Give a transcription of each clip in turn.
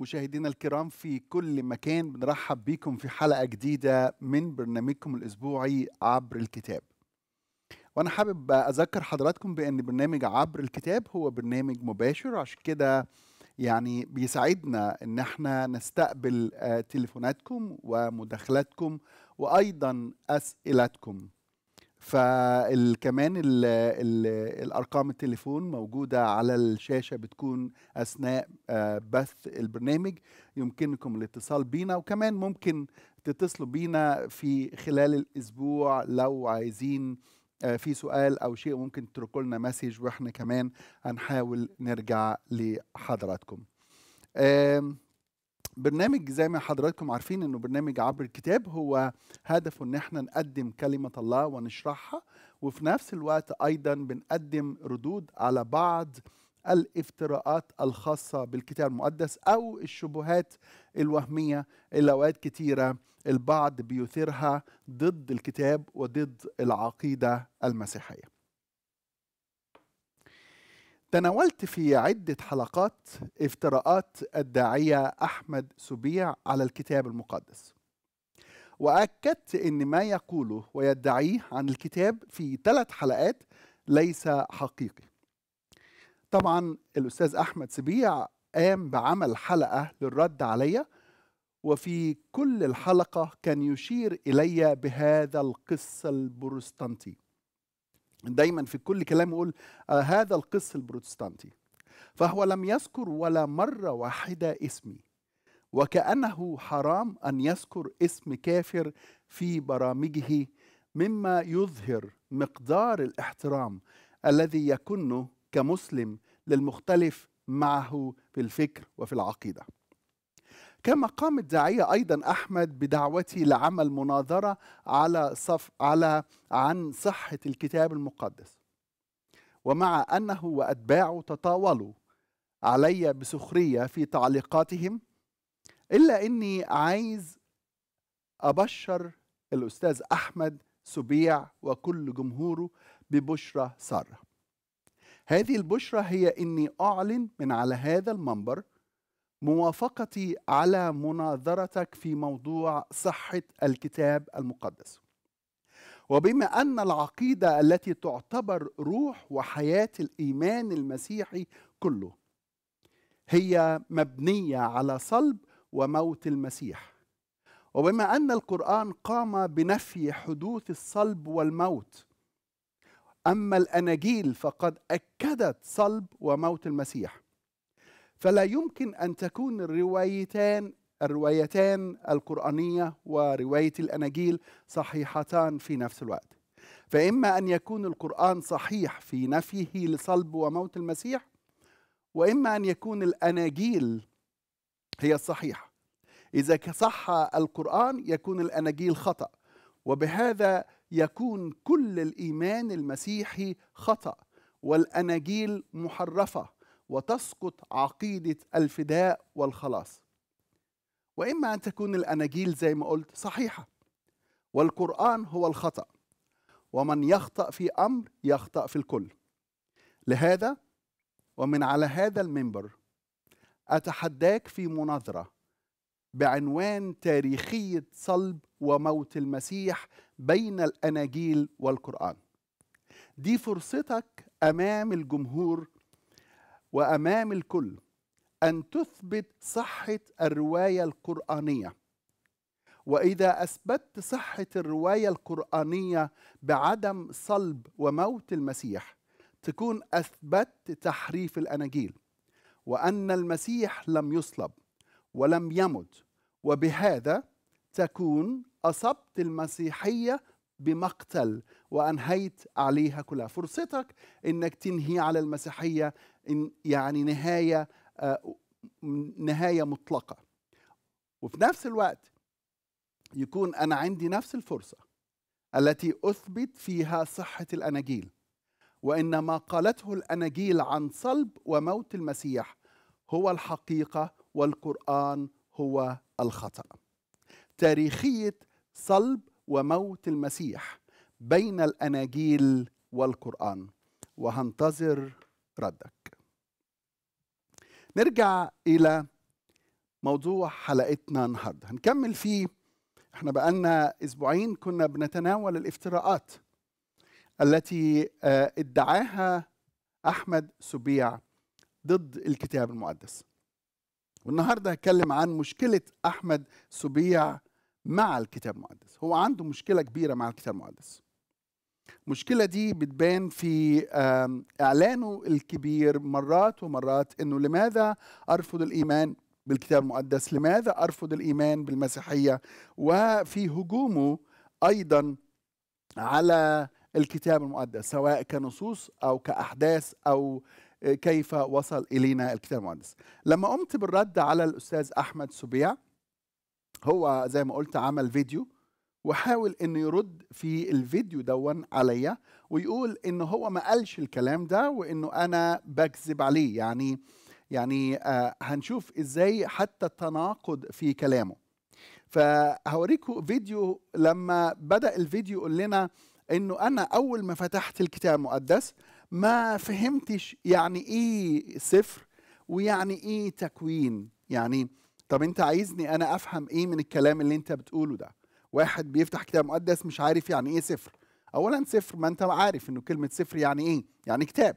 مشاهدينا الكرام في كل مكان بنرحب بكم في حلقة جديدة من برنامجكم الأسبوعي عبر الكتاب وأنا حابب أذكر حضراتكم بأن برنامج عبر الكتاب هو برنامج مباشر عشان كده يعني بيساعدنا ان احنا نستقبل آه، تليفوناتكم ومداخلاتكم وايضا اسئلتكم فكمان الارقام التليفون موجوده على الشاشه بتكون اثناء آه، بث البرنامج يمكنكم الاتصال بينا وكمان ممكن تتصلوا بينا في خلال الاسبوع لو عايزين آه، في سؤال او شيء ممكن تتركوا لنا مسج واحنا كمان هنحاول نرجع لحضراتكم برنامج زي ما حضراتكم عارفين انه برنامج عبر الكتاب هو هدفه ان احنا نقدم كلمه الله ونشرحها وفي نفس الوقت ايضا بنقدم ردود على بعض الافتراءات الخاصة بالكتاب المقدس أو الشبهات الوهمية اللي أوقات كتيرة البعض بيثيرها ضد الكتاب وضد العقيدة المسيحية تناولت في عدة حلقات افتراءات الداعية أحمد سبيع على الكتاب المقدس وأكدت أن ما يقوله ويدعيه عن الكتاب في ثلاث حلقات ليس حقيقي طبعا الأستاذ أحمد سبيع قام بعمل حلقة للرد علي وفي كل الحلقة كان يشير إلي بهذا القس البروستانتي دايما في كل كلام يقول آه هذا القس البروتستانتي فهو لم يذكر ولا مرة واحدة اسمي وكأنه حرام أن يذكر اسم كافر في برامجه مما يظهر مقدار الاحترام الذي يكن كمسلم للمختلف معه في الفكر وفي العقيده كما قام الداعية أيضا أحمد بدعوتي لعمل مناظرة على صف على عن صحة الكتاب المقدس ومع أنه وأتباعه تطاولوا علي بسخرية في تعليقاتهم إلا أني عايز أبشر الأستاذ أحمد سبيع وكل جمهوره ببشرة سارة هذه البشرة هي أني أعلن من على هذا المنبر موافقتي على مناظرتك في موضوع صحة الكتاب المقدس. وبما أن العقيدة التي تعتبر روح وحياة الإيمان المسيحي كله هي مبنية على صلب وموت المسيح. وبما أن القرآن قام بنفي حدوث الصلب والموت أما الأناجيل فقد أكدت صلب وموت المسيح فلا يمكن أن تكون الروايتان الروايتان القرآنية ورواية الأناجيل صحيحتان في نفس الوقت فإما أن يكون القرآن صحيح في نفيه لصلب وموت المسيح وإما أن يكون الأناجيل هي الصحيحة إذا صح القرآن يكون الأناجيل خطأ وبهذا يكون كل الإيمان المسيحي خطأ والأناجيل محرفة وتسقط عقيدة الفداء والخلاص وإما أن تكون الأناجيل زي ما قلت صحيحة والقرآن هو الخطأ ومن يخطأ في أمر يخطأ في الكل لهذا ومن على هذا المنبر أتحداك في مناظرة بعنوان تاريخية صلب وموت المسيح بين الأناجيل والقرآن دي فرصتك أمام الجمهور وامام الكل ان تثبت صحه الروايه القرانيه واذا اثبتت صحه الروايه القرانيه بعدم صلب وموت المسيح تكون اثبتت تحريف الاناجيل وان المسيح لم يصلب ولم يمت وبهذا تكون اصبت المسيحيه بمقتل وانهيت عليها كلها فرصتك انك تنهي على المسيحيه يعني نهايه آه، نهايه مطلقه وفي نفس الوقت يكون انا عندي نفس الفرصه التي اثبت فيها صحه الاناجيل وان ما قالته الاناجيل عن صلب وموت المسيح هو الحقيقه والقران هو الخطا تاريخيه صلب وموت المسيح بين الاناجيل والقران وهنتظر ردك نرجع الى موضوع حلقتنا النهارده هنكمل فيه احنا بقالنا اسبوعين كنا بنتناول الافتراءات التي آه، ادعاها احمد سبيع ضد الكتاب المقدس والنهارده هتكلم عن مشكله احمد سبيع مع الكتاب المقدس هو عنده مشكله كبيره مع الكتاب المقدس المشكله دي بتبان في اعلانه الكبير مرات ومرات انه لماذا ارفض الايمان بالكتاب المقدس لماذا ارفض الايمان بالمسيحيه وفي هجومه ايضا على الكتاب المقدس سواء كنصوص او كاحداث او آه، كيف وصل الينا الكتاب المقدس لما قمت بالرد على الاستاذ احمد سبيع هو زي ما قلت عمل فيديو وحاول انه يرد في الفيديو دون عليا ويقول ان هو ما قالش الكلام ده وانه انا بكذب عليه يعني يعني آه هنشوف ازاي حتى التناقض في كلامه فهوريكم فيديو لما بدا الفيديو يقول لنا انه انا اول ما فتحت الكتاب المقدس ما فهمتش يعني ايه سفر ويعني ايه تكوين يعني طب انت عايزني انا افهم ايه من الكلام اللي انت بتقوله ده واحد بيفتح كتاب مقدس مش عارف يعني ايه سفر اولا سفر ما انت عارف انه كلمه سفر يعني ايه يعني كتاب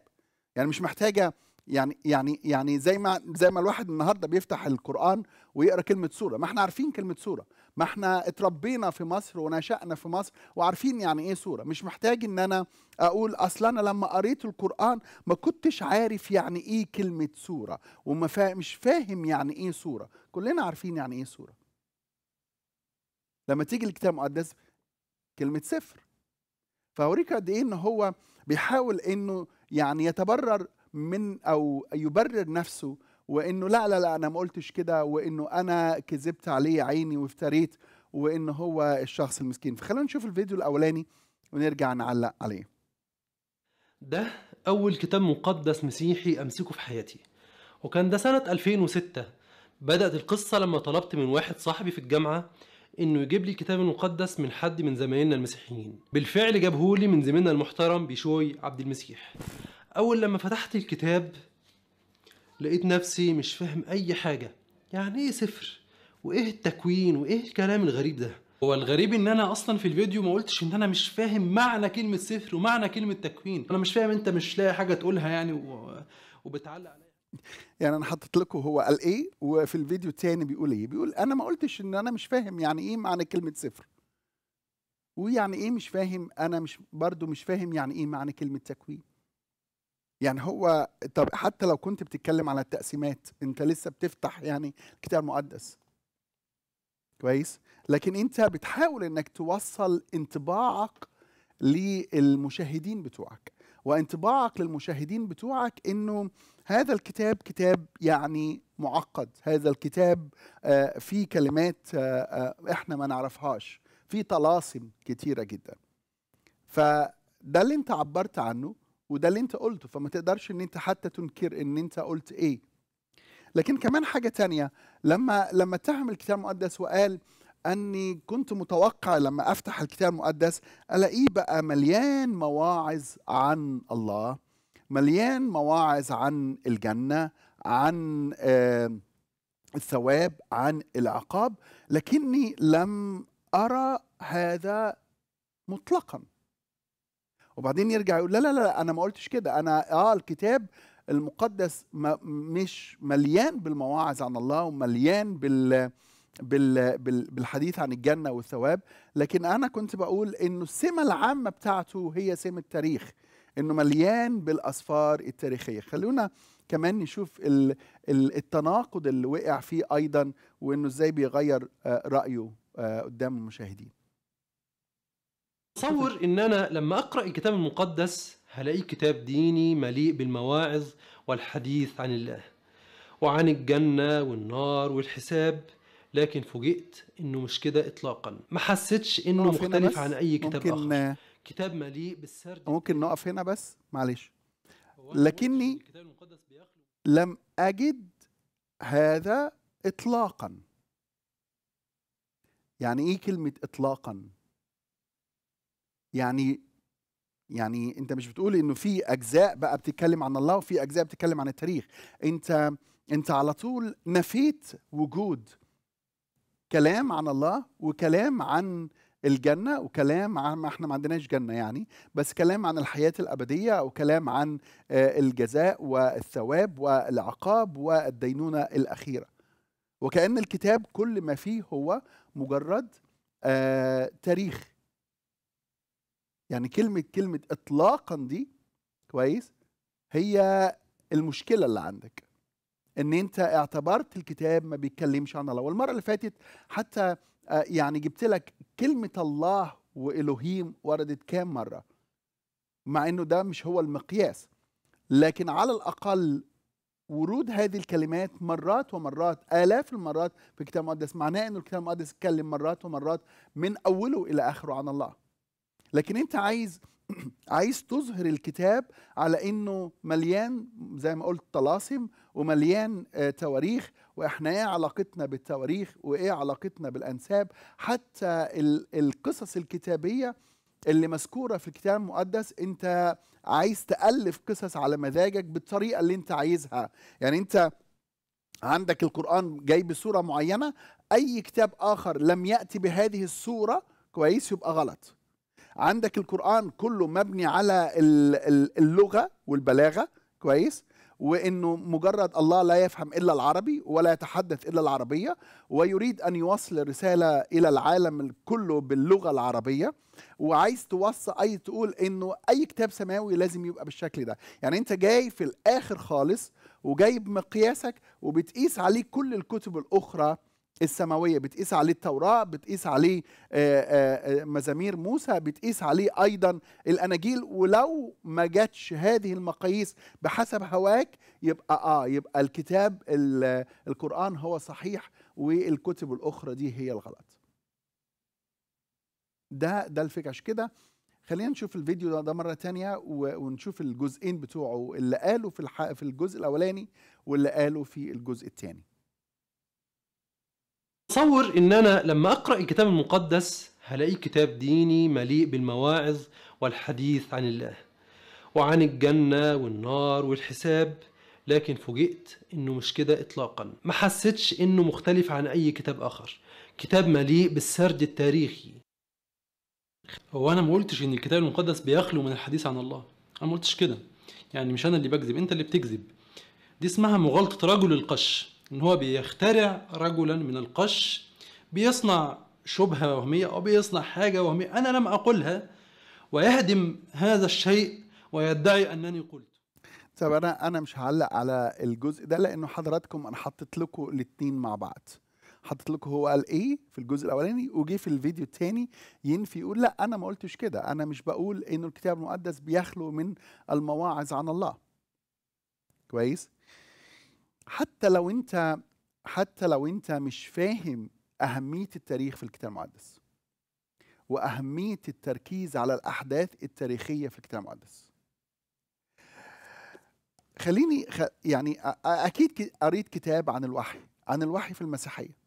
يعني مش محتاجه يعني يعني يعني زي ما زي ما الواحد النهارده بيفتح القران ويقرا كلمه سوره ما احنا عارفين كلمه سوره ما احنا اتربينا في مصر ونشأنا في مصر وعارفين يعني ايه سورة مش محتاج ان انا اقول اصل انا لما قريت القرآن ما كنتش عارف يعني ايه كلمة سورة وما فا... مش فاهم يعني ايه سورة كلنا عارفين يعني ايه سورة لما تيجي الكتاب المقدس كلمة سفر فاوريك قد ايه ان هو بيحاول انه يعني يتبرر من او يبرر نفسه وانه لا لا لا انا ما قلتش كده وانه انا كذبت عليه عيني وافتريت وان هو الشخص المسكين فخلونا نشوف الفيديو الاولاني ونرجع نعلق عليه ده اول كتاب مقدس مسيحي امسكه في حياتي وكان ده سنة 2006 بدأت القصة لما طلبت من واحد صاحبي في الجامعة انه يجيب لي الكتاب المقدس من حد من زمايلنا المسيحيين بالفعل جابهولي من زميلنا المحترم بشوي عبد المسيح اول لما فتحت الكتاب لقيت نفسي مش فاهم أي حاجة يعني إيه صفر وإيه التكوين وإيه الكلام الغريب ده هو الغريب ان انا اصلا في الفيديو ما قلتش ان انا مش فاهم معنى كلمه صفر ومعنى كلمه تكوين انا مش فاهم انت مش لاقي حاجه تقولها يعني و... وبتعلق عليا يعني انا حطيت لكم هو قال ايه وفي الفيديو الثاني بيقول ايه بيقول انا ما قلتش ان انا مش فاهم يعني ايه معنى كلمه صفر ويعني ايه مش فاهم انا مش برضو مش فاهم يعني ايه معنى كلمه تكوين يعني هو طب حتى لو كنت بتتكلم على التقسيمات انت لسه بتفتح يعني الكتاب المقدس كويس لكن انت بتحاول انك توصل انطباعك للمشاهدين بتوعك وانطباعك للمشاهدين بتوعك انه هذا الكتاب كتاب يعني معقد هذا الكتاب آه، فيه كلمات آه، آه، احنا ما نعرفهاش في طلاسم كتيرة جدا فده اللي انت عبرت عنه وده اللي انت قلته فما تقدرش ان انت حتى تنكر ان انت قلت ايه لكن كمان حاجه تانية لما لما اتهم الكتاب المقدس وقال اني كنت متوقع لما افتح الكتاب المقدس الاقيه بقى مليان مواعظ عن الله مليان مواعظ عن الجنه عن آه الثواب عن العقاب لكني لم ارى هذا مطلقا وبعدين يرجع يقول لا لا لا انا ما قلتش كده انا اه الكتاب المقدس ما مش مليان بالمواعظ عن الله ومليان بال بال بالحديث عن الجنه والثواب لكن انا كنت بقول انه السمه العامه بتاعته هي سمه التاريخ انه مليان بالاسفار التاريخيه خلونا كمان نشوف التناقض اللي وقع فيه ايضا وانه ازاي بيغير آه، رايه آه، قدام المشاهدين تصور ان انا لما اقرا الكتاب المقدس هلاقيه كتاب ديني مليء بالمواعظ والحديث عن الله وعن الجنه والنار والحساب لكن فوجئت انه مش كده اطلاقا ما حسيتش انه مختلف عن اي كتاب ممكن اخر كتاب مليء بالسرد ممكن نقف هنا بس معلش لكني- الكتاب المقدس لم أجد هذا إطلاقا يعني إيه كلمة إطلاقا يعني يعني انت مش بتقول انه في اجزاء بقى بتتكلم عن الله وفي اجزاء بتتكلم عن التاريخ انت انت على طول نفيت وجود كلام عن الله وكلام عن الجنة وكلام عن ما احنا ما عندناش جنة يعني بس كلام عن الحياة الأبدية وكلام عن آه، الجزاء والثواب والعقاب والدينونة الأخيرة وكأن الكتاب كل ما فيه هو مجرد آه، تاريخ يعني كلمة كلمة إطلاقا دي كويس هي المشكلة اللي عندك إن أنت اعتبرت الكتاب ما بيتكلمش عن الله والمرة اللي فاتت حتى آه، يعني جبت لك كلمة الله وإلهيم وردت كام مرة مع إنه ده مش هو المقياس لكن على الأقل ورود هذه الكلمات مرات ومرات آلاف المرات في الكتاب المقدس معناه إنه الكتاب المقدس اتكلم مرات ومرات من أوله إلى آخره عن الله لكن انت عايز عايز تظهر الكتاب على انه مليان زي ما قلت طلاسم ومليان آه، تواريخ واحنا ايه علاقتنا بالتواريخ وايه علاقتنا بالانساب حتى القصص الكتابيه اللي مذكوره في الكتاب المقدس انت عايز تالف قصص على مزاجك بالطريقه اللي انت عايزها يعني انت عندك القران جاي بصوره معينه اي كتاب اخر لم ياتي بهذه الصوره كويس يبقى غلط عندك القرآن كله مبني على اللغة والبلاغة كويس وانه مجرد الله لا يفهم الا العربي ولا يتحدث الا العربيه ويريد ان يوصل رساله الى العالم كله باللغه العربيه وعايز توصل اي تقول انه اي كتاب سماوي لازم يبقى بالشكل ده يعني انت جاي في الاخر خالص وجايب مقياسك وبتقيس عليه كل الكتب الاخرى السماويه بتقيس عليه التوراه بتقيس عليه آه، آه، آه، مزامير موسى بتقيس عليه ايضا الاناجيل ولو ما جاتش هذه المقاييس بحسب هواك يبقى اه يبقى الكتاب القران هو صحيح والكتب الاخرى دي هي الغلط ده ده الفكره عشان كده خلينا نشوف الفيديو ده, ده مره تانية ونشوف الجزئين بتوعه اللي قالوا في في الجزء الاولاني واللي قالوا في الجزء الثاني تصور ان انا لما اقرا الكتاب المقدس هلاقيه كتاب ديني مليء بالمواعظ والحديث عن الله وعن الجنه والنار والحساب لكن فوجئت انه مش كده اطلاقا ما حسيتش انه مختلف عن اي كتاب اخر كتاب مليء بالسرد التاريخي هو انا ما قلتش ان الكتاب المقدس بيخلو من الحديث عن الله انا ما قلتش كده يعني مش انا اللي بكذب انت اللي بتكذب دي اسمها مغالطه رجل القش ان هو بيخترع رجلا من القش بيصنع شبهه وهميه او بيصنع حاجه وهميه انا لم اقلها ويهدم هذا الشيء ويدعي انني قلت طب انا انا مش هعلق على الجزء ده لانه حضراتكم انا حطيت لكم الاثنين مع بعض حطيت لكم هو قال ايه في الجزء الاولاني وجي في الفيديو الثاني ينفي يقول لا انا ما قلتش كده انا مش بقول انه الكتاب المقدس بيخلو من المواعظ عن الله كويس حتى لو انت حتى لو انت مش فاهم اهميه التاريخ في الكتاب المقدس واهميه التركيز على الاحداث التاريخيه في الكتاب المقدس خليني خ... يعني اكيد قريت كتاب عن الوحي عن الوحي في المسيحيه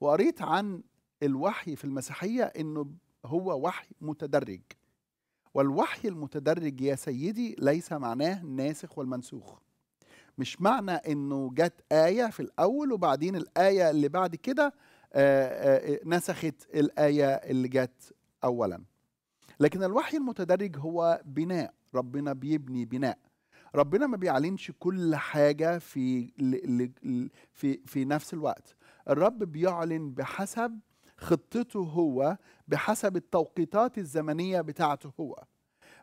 وقريت عن الوحي في المسيحيه انه هو وحي متدرج والوحي المتدرج يا سيدي ليس معناه الناسخ والمنسوخ مش معنى انه جت ايه في الاول وبعدين الايه اللي بعد كده آه، آه، آه، نسخت الايه اللي جت اولا لكن الوحي المتدرج هو بناء ربنا بيبني بناء ربنا ما بيعلنش كل حاجه في في في نفس الوقت الرب بيعلن بحسب خطته هو بحسب التوقيتات الزمنيه بتاعته هو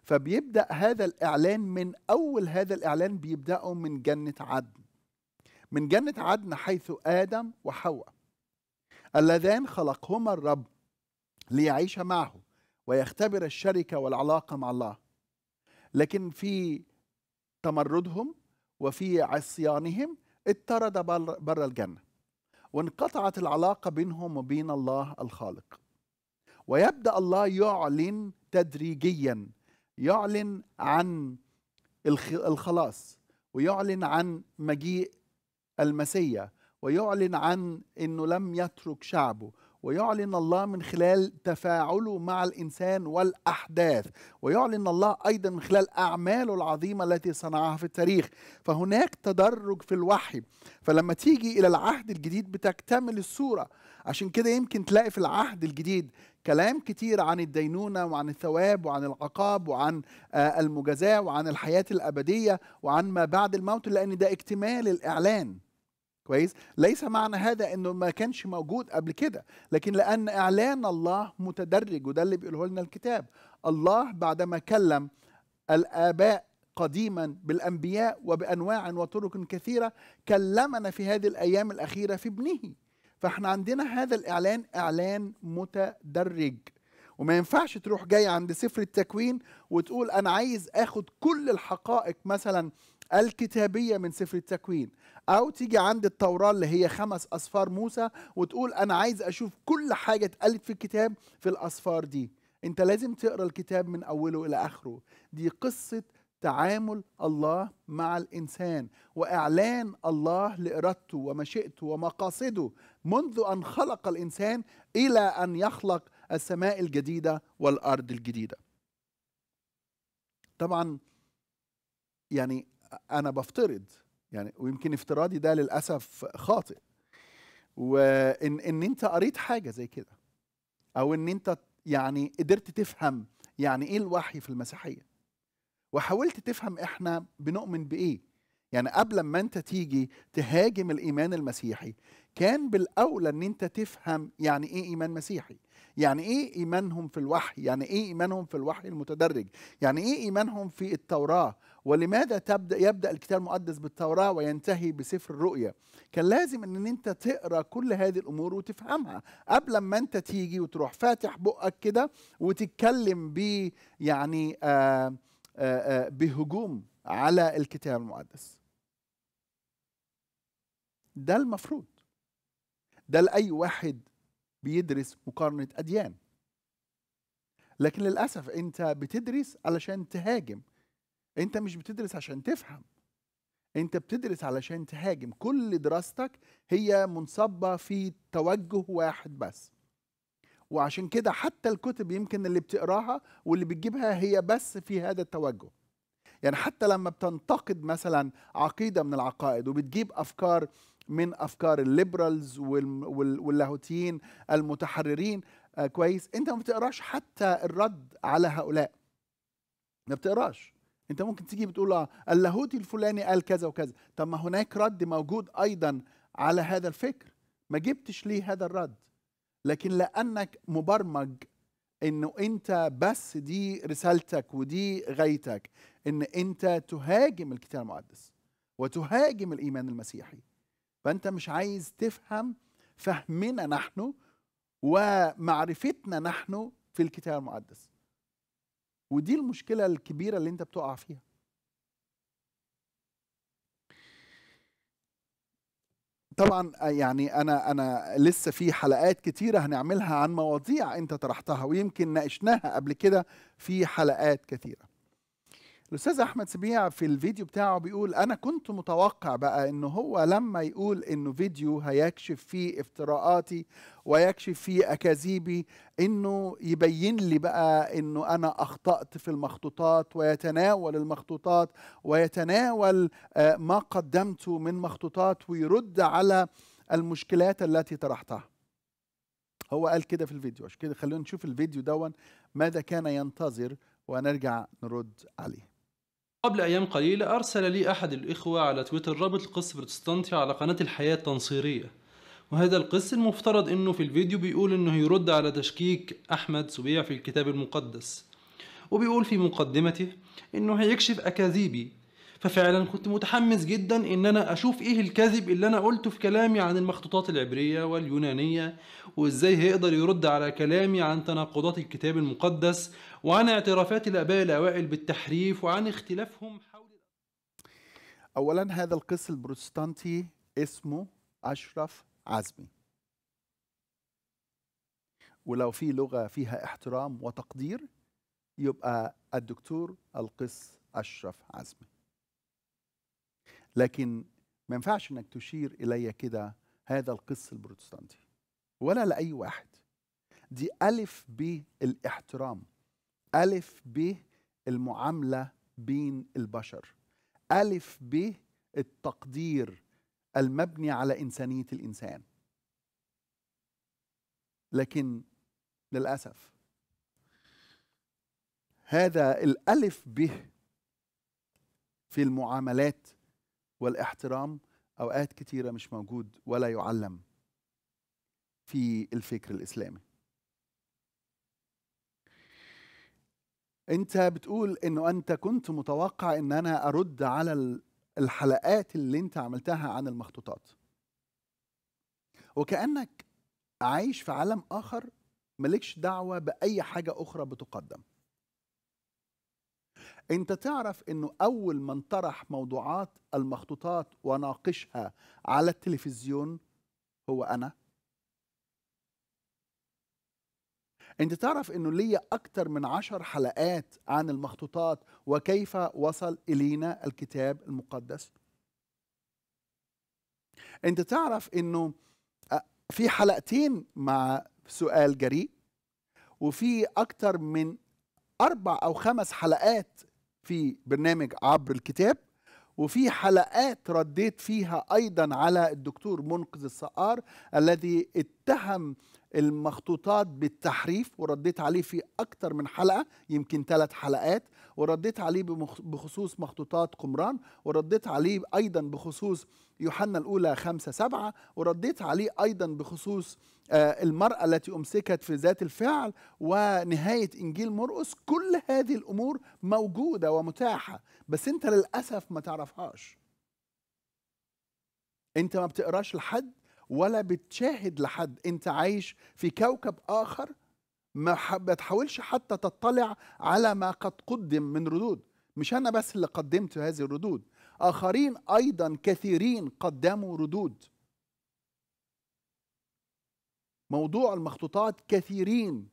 فبيبدا هذا الاعلان من اول هذا الاعلان بيبداوا من جنه عدن من جنه عدن حيث ادم وحواء اللذان خلقهما الرب ليعيش معه ويختبر الشركه والعلاقه مع الله لكن في تمردهم وفي عصيانهم اطرد بر الجنه وانقطعت العلاقه بينهم وبين الله الخالق ويبدا الله يعلن تدريجيا يعلن عن الخلاص ويعلن عن مجيء المسيح ويعلن عن انه لم يترك شعبه ويعلن الله من خلال تفاعله مع الانسان والاحداث ويعلن الله ايضا من خلال اعماله العظيمه التي صنعها في التاريخ فهناك تدرج في الوحي فلما تيجي الى العهد الجديد بتكتمل الصوره عشان كده يمكن تلاقي في العهد الجديد كلام كتير عن الدينونة وعن الثواب وعن العقاب وعن آه، المجازاة وعن الحياة الأبدية وعن ما بعد الموت لأن ده اكتمال الإعلان كويس ليس معنى هذا انه ما كانش موجود قبل كده لكن لان اعلان الله متدرج وده اللي بيقوله لنا الكتاب الله بعدما كلم الاباء قديما بالانبياء وبانواع وطرق كثيره كلمنا في هذه الايام الاخيره في ابنه فاحنا عندنا هذا الاعلان اعلان متدرج وما ينفعش تروح جاي عند سفر التكوين وتقول انا عايز اخد كل الحقائق مثلا الكتابية من سفر التكوين أو تيجي عند التوراة اللي هي خمس أسفار موسى وتقول أنا عايز أشوف كل حاجة اتقالت في الكتاب في الأسفار دي أنت لازم تقرأ الكتاب من أوله إلى آخره دي قصة تعامل الله مع الإنسان وإعلان الله لإرادته ومشيئته ومقاصده منذ أن خلق الإنسان إلى أن يخلق السماء الجديدة والأرض الجديدة طبعا يعني انا بفترض يعني ويمكن افتراضي ده للاسف خاطئ وان ان انت قريت حاجه زي كده او ان انت يعني قدرت تفهم يعني ايه الوحي في المسيحيه وحاولت تفهم احنا بنؤمن بايه يعني قبل ما انت تيجي تهاجم الايمان المسيحي كان بالاولى ان انت تفهم يعني ايه ايمان مسيحي يعني ايه ايمانهم في الوحي يعني ايه ايمانهم في الوحي المتدرج يعني ايه ايمانهم في التوراه ولماذا تبدا يبدا الكتاب المقدس بالتوراه وينتهي بسفر الرؤيا كان لازم ان انت تقرا كل هذه الامور وتفهمها قبل ما انت تيجي وتروح فاتح بقك كده وتتكلم ب يعني آآ آه، آآ آه، آه، بهجوم على الكتاب المقدس ده المفروض ده لاي واحد بيدرس مقارنة أديان لكن للأسف أنت بتدرس علشان تهاجم أنت مش بتدرس عشان تفهم أنت بتدرس علشان تهاجم كل دراستك هي منصبة في توجه واحد بس وعشان كده حتى الكتب يمكن اللي بتقراها واللي بتجيبها هي بس في هذا التوجه يعني حتى لما بتنتقد مثلا عقيدة من العقائد وبتجيب أفكار من افكار الليبرالز واللاهوتيين المتحررين آه، كويس انت ما بتقراش حتى الرد على هؤلاء ما بتقراش انت ممكن تيجي بتقول اه اللاهوتي الفلاني قال كذا وكذا طب ما هناك رد موجود ايضا على هذا الفكر ما جبتش ليه هذا الرد لكن لانك مبرمج انه انت بس دي رسالتك ودي غايتك ان انت تهاجم الكتاب المقدس وتهاجم الايمان المسيحي فانت مش عايز تفهم فهمنا نحن ومعرفتنا نحن في الكتاب المقدس ودي المشكله الكبيره اللي انت بتقع فيها طبعا يعني انا انا لسه في حلقات كتيره هنعملها عن مواضيع انت طرحتها ويمكن ناقشناها قبل كده في حلقات كتيره الاستاذ احمد سبيع في الفيديو بتاعه بيقول انا كنت متوقع بقى ان هو لما يقول انه فيديو هيكشف فيه افتراءاتي ويكشف فيه اكاذيبي انه يبين لي بقى انه انا اخطات في المخطوطات ويتناول المخطوطات ويتناول آه، ما قدمته من مخطوطات ويرد على المشكلات التي طرحتها هو قال كده في الفيديو عشان كده خلونا نشوف الفيديو دون ماذا كان ينتظر ونرجع نرد عليه قبل أيام قليلة أرسل لي أحد الإخوة على تويتر رابط القس بروتستانتي على قناة الحياة التنصيرية وهذا القس المفترض أنه في الفيديو بيقول أنه يرد على تشكيك أحمد سبيع في الكتاب المقدس وبيقول في مقدمته أنه هيكشف أكاذيبي ففعلا كنت متحمس جدا ان انا اشوف ايه الكذب اللي انا قلته في كلامي عن المخطوطات العبريه واليونانيه وازاي هيقدر يرد على كلامي عن تناقضات الكتاب المقدس وعن اعترافات الآباء الأوائل بالتحريف وعن اختلافهم حول أولا هذا القس البروتستانتي اسمه أشرف عزمي ولو في لغة فيها احترام وتقدير يبقى الدكتور القس أشرف عزمي لكن ما ينفعش انك تشير الي كده هذا القس البروتستانتي ولا لاي واحد دي الف بالاحترام ألف ب المعاملة بين البشر ألف ب التقدير المبني على إنسانية الإنسان لكن للأسف هذا الألف به في المعاملات والاحترام أوقات كتيرة مش موجود ولا يعلم في الفكر الإسلامي انت بتقول انه انت كنت متوقع ان انا ارد على الحلقات اللي انت عملتها عن المخطوطات وكانك عايش في عالم اخر مالكش دعوه باي حاجه اخرى بتقدم انت تعرف انه اول من طرح موضوعات المخطوطات وناقشها على التلفزيون هو انا انت تعرف انه ليا اكتر من عشر حلقات عن المخطوطات وكيف وصل الينا الكتاب المقدس انت تعرف انه آه، في حلقتين مع سؤال جريء وفي اكتر من اربع او خمس حلقات في برنامج عبر الكتاب وفي حلقات رديت فيها ايضا على الدكتور منقذ الصقار الذي اتهم المخطوطات بالتحريف ورديت عليه في أكتر من حلقة يمكن ثلاث حلقات ورديت عليه بخصوص مخطوطات قمران ورديت عليه أيضا بخصوص يوحنا الأولى خمسة سبعة ورديت عليه أيضا بخصوص آه، المرأة التي أمسكت في ذات الفعل ونهاية إنجيل مرقس كل هذه الأمور موجودة ومتاحة بس أنت للأسف ما تعرفهاش أنت ما بتقراش لحد ولا بتشاهد لحد انت عايش في كوكب اخر ما بتحاولش حتى تطلع على ما قد قدم من ردود مش انا بس اللي قدمت هذه الردود اخرين ايضا كثيرين قدموا ردود موضوع المخطوطات كثيرين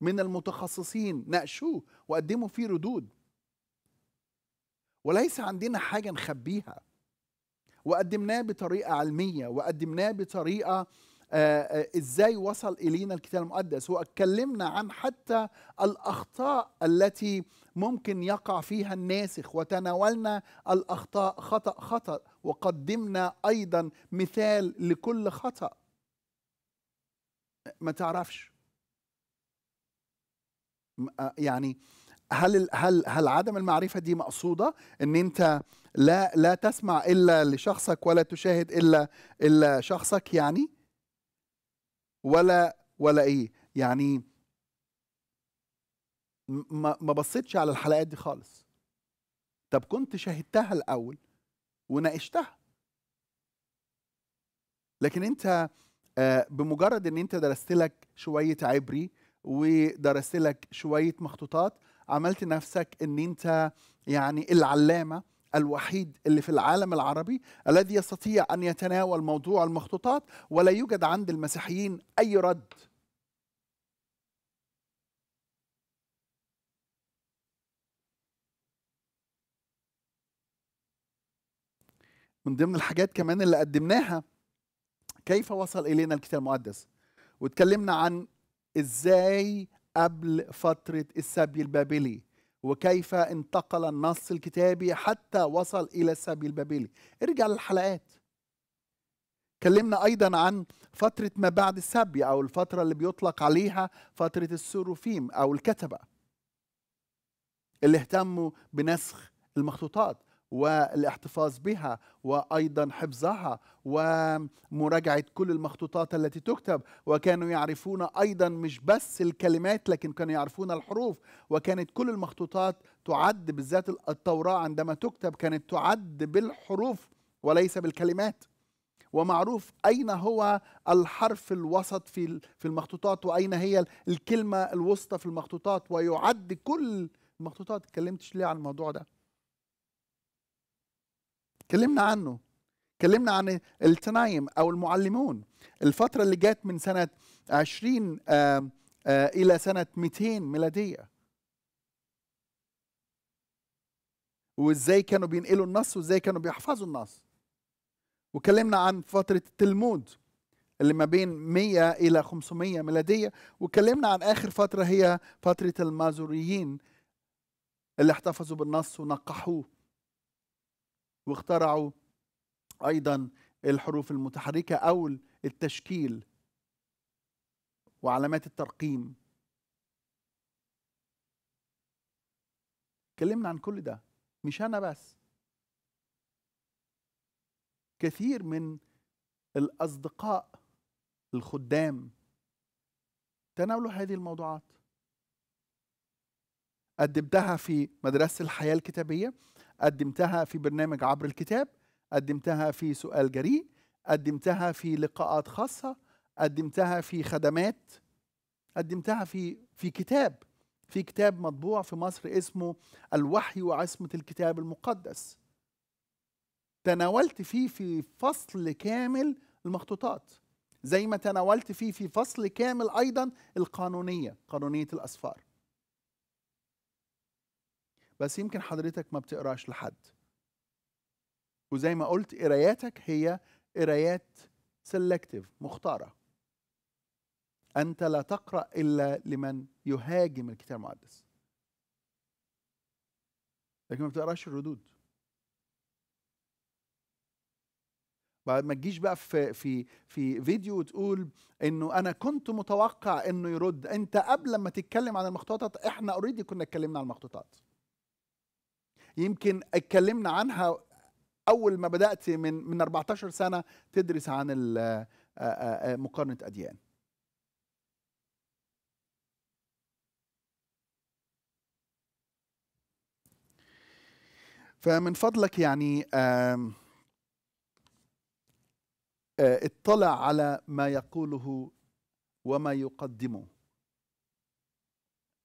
من المتخصصين ناقشوه وقدموا فيه ردود وليس عندنا حاجه نخبيها وقدمناه بطريقه علميه وقدمناه بطريقه آه، آه، ازاي وصل الينا الكتاب المقدس واتكلمنا عن حتى الاخطاء التي ممكن يقع فيها الناسخ وتناولنا الاخطاء خطا خطا وقدمنا ايضا مثال لكل خطا ما تعرفش آه، يعني هل هل هل عدم المعرفه دي مقصوده ان انت لا لا تسمع الا لشخصك ولا تشاهد الا الا شخصك يعني ولا ولا ايه يعني ما ما بصيتش على الحلقات دي خالص طب كنت شاهدتها الاول وناقشتها لكن انت آه، بمجرد ان انت درست لك شويه عبري ودرست لك شويه مخطوطات عملت نفسك ان انت يعني العلامه الوحيد اللي في العالم العربي الذي يستطيع ان يتناول موضوع المخطوطات ولا يوجد عند المسيحيين اي رد من ضمن الحاجات كمان اللي قدمناها كيف وصل الينا الكتاب المقدس واتكلمنا عن ازاي قبل فتره السبي البابلي وكيف انتقل النص الكتابي حتى وصل إلى السبي البابلي ارجع للحلقات كلمنا ايضا عن فتره ما بعد السبي او الفتره اللي بيطلق عليها فتره السوروفيم او الكتبه اللي اهتموا بنسخ المخطوطات والاحتفاظ بها وايضا حفظها ومراجعه كل المخطوطات التي تكتب وكانوا يعرفون ايضا مش بس الكلمات لكن كانوا يعرفون الحروف وكانت كل المخطوطات تعد بالذات التوراه عندما تكتب كانت تعد بالحروف وليس بالكلمات ومعروف اين هو الحرف الوسط في في المخطوطات واين هي الكلمه الوسطى في المخطوطات ويعد كل المخطوطات اتكلمتش ليه عن الموضوع ده كلمنا عنه كلمنا عن التنايم او المعلمون الفتره اللي جت من سنه 20 الى سنه 200 ميلاديه وازاي كانوا بينقلوا النص وازاي كانوا بيحفظوا النص وكلمنا عن فتره التلمود اللي ما بين 100 الى 500 ميلاديه وكلمنا عن اخر فتره هي فتره المازوريين اللي احتفظوا بالنص ونقحوه واخترعوا ايضا الحروف المتحركه او التشكيل وعلامات الترقيم اتكلمنا عن كل ده مش انا بس كثير من الاصدقاء الخدام تناولوا هذه الموضوعات قدمتها في مدرسه الحياه الكتابيه قدمتها في برنامج عبر الكتاب قدمتها في سؤال جريء قدمتها في لقاءات خاصة قدمتها في خدمات قدمتها في في كتاب في كتاب مطبوع في مصر اسمه الوحي وعصمة الكتاب المقدس تناولت فيه في فصل كامل المخطوطات زي ما تناولت فيه في فصل كامل أيضا القانونية قانونية الأسفار بس يمكن حضرتك ما بتقراش لحد وزي ما قلت قراياتك هي قرايات سلكتيف مختاره انت لا تقرا الا لمن يهاجم الكتاب المقدس لكن ما بتقراش الردود بعد ما تجيش بقى في في في فيديو وتقول انه انا كنت متوقع انه يرد انت قبل ما تتكلم عن المخطوطات احنا اوريدي كنا اتكلمنا عن المخطوطات يمكن اتكلمنا عنها اول ما بدات من من 14 سنه تدرس عن آه، آه، آه، مقارنه اديان فمن فضلك يعني اطلع على ما يقوله وما يقدمه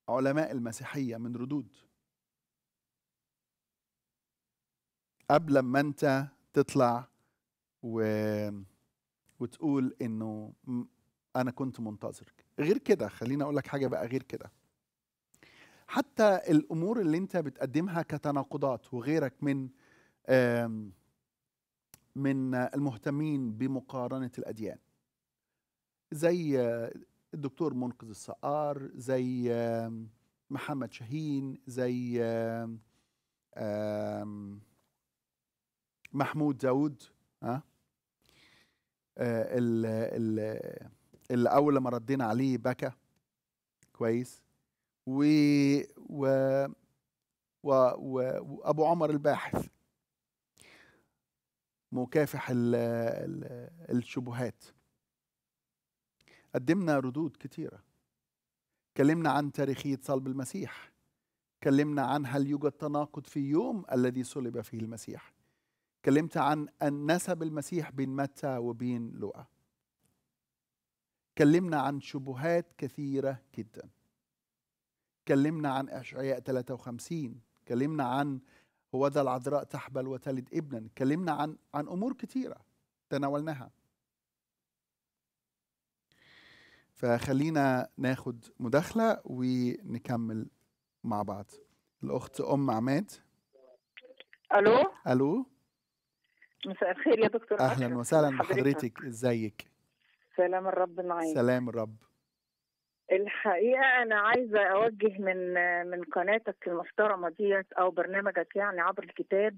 علماء المسيحيه من ردود قبل ما انت تطلع و... وتقول انه انا كنت منتظرك غير كده خليني اقول لك حاجه بقى غير كده حتى الامور اللي انت بتقدمها كتناقضات وغيرك من من المهتمين بمقارنه الاديان زي الدكتور منقذ السقار زي محمد شاهين زي محمود داوود ها آه، اللي, اللي اول ما ردينا عليه بكى كويس و و و وابو عمر الباحث مكافح ال ال الشبهات قدمنا ردود كتيرة كلمنا عن تاريخية صلب المسيح كلمنا عن هل يوجد تناقض في يوم الذي صلب فيه المسيح اتكلمت عن النسب المسيح بين متى وبين لوقا اتكلمنا عن شبهات كثيرة جدا اتكلمنا عن أشعياء 53 اتكلمنا عن هو ذا العذراء تحبل وتلد ابنا اتكلمنا عن عن أمور كثيرة تناولناها فخلينا ناخد مداخلة ونكمل مع بعض الأخت أم عماد ألو ألو مساء الخير يا دكتور اهلا أشرف. وسهلا بحضرتك ازيك سلام الرب معاك سلام الرب الحقيقه انا عايزه اوجه من من قناتك المحترمه ديت او برنامجك يعني عبر الكتاب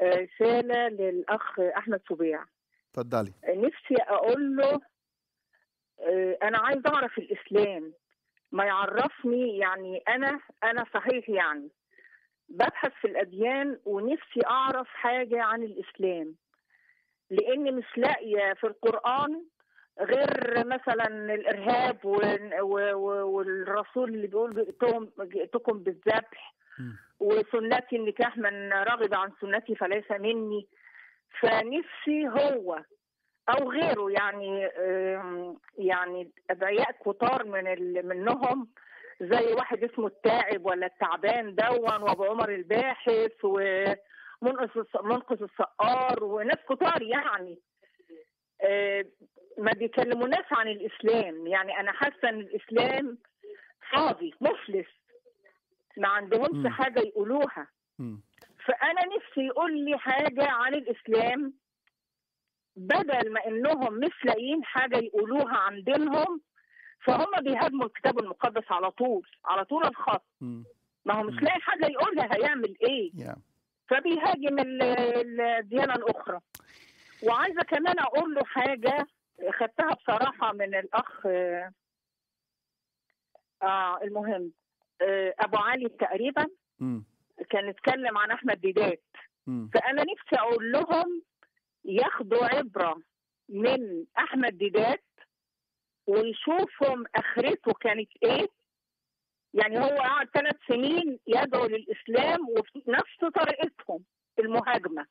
آه، رساله للاخ احمد سبيع اتفضلي نفسي اقول له آه، انا عايز اعرف الاسلام ما يعرفني يعني انا انا صحيح يعني ببحث في الأديان ونفسي أعرف حاجة عن الإسلام لأني مش لاقية في القرآن غير مثلا الارهاب والرسول اللي بيقول جئتكم بالذبح وسنتي النكاح من رغب عن سنتي فليس مني فنفسي هو او غيره يعني يعني ادعياء كتار من منهم زي واحد اسمه التاعب ولا التعبان دون وابو عمر الباحث ومنقذ منقص السقار وناس كتار يعني آه، ما بيكلموناش عن الاسلام يعني انا حاسه ان الاسلام فاضي مفلس ما عندهمش حاجه يقولوها فانا نفسي يقول لي حاجه عن الاسلام بدل ما انهم مش لاقيين حاجه يقولوها عن دينهم فهم بيهاجموا الكتاب المقدس على طول على طول الخط ما هو مش لاقي حد يقولها هيعمل ايه yeah. فبيهاجم الديانه الاخرى وعايزه كمان اقول له حاجه خدتها بصراحه من الاخ اه المهم آه، ابو علي تقريبا م. كان اتكلم عن احمد ديدات فانا نفسي اقول لهم ياخدوا عبره من احمد ديدات ويشوفهم اخرته كانت ايه يعني هو قعد ثلاث سنين يدعو للاسلام وفي نفس طريقتهم المهاجمه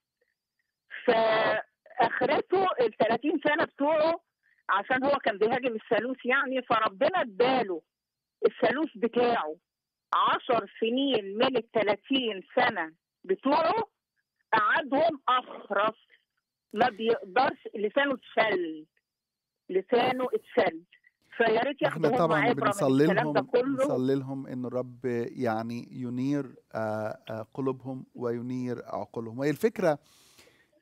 فاخرته ال 30 سنه بتوعه عشان هو كان بيهاجم الثالوث يعني فربنا اداله الثالوث بتاعه عشر سنين من ال 30 سنه بتوعه قعدهم اخرس ما بيقدرش لسانه اتشل لسانه اتسل فيا ريت احنا طبعا بنصلي لهم بنصلي لهم ان الرب يعني ينير آه، آه، قلوبهم وينير عقولهم وهي الفكره